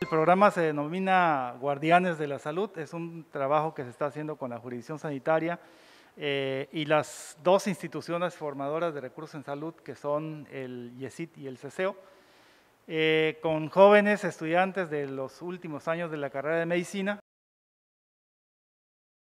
El programa se denomina Guardianes de la Salud, es un trabajo que se está haciendo con la jurisdicción sanitaria eh, y las dos instituciones formadoras de recursos en salud que son el IESIT y el CESEO, eh, con jóvenes estudiantes de los últimos años de la carrera de medicina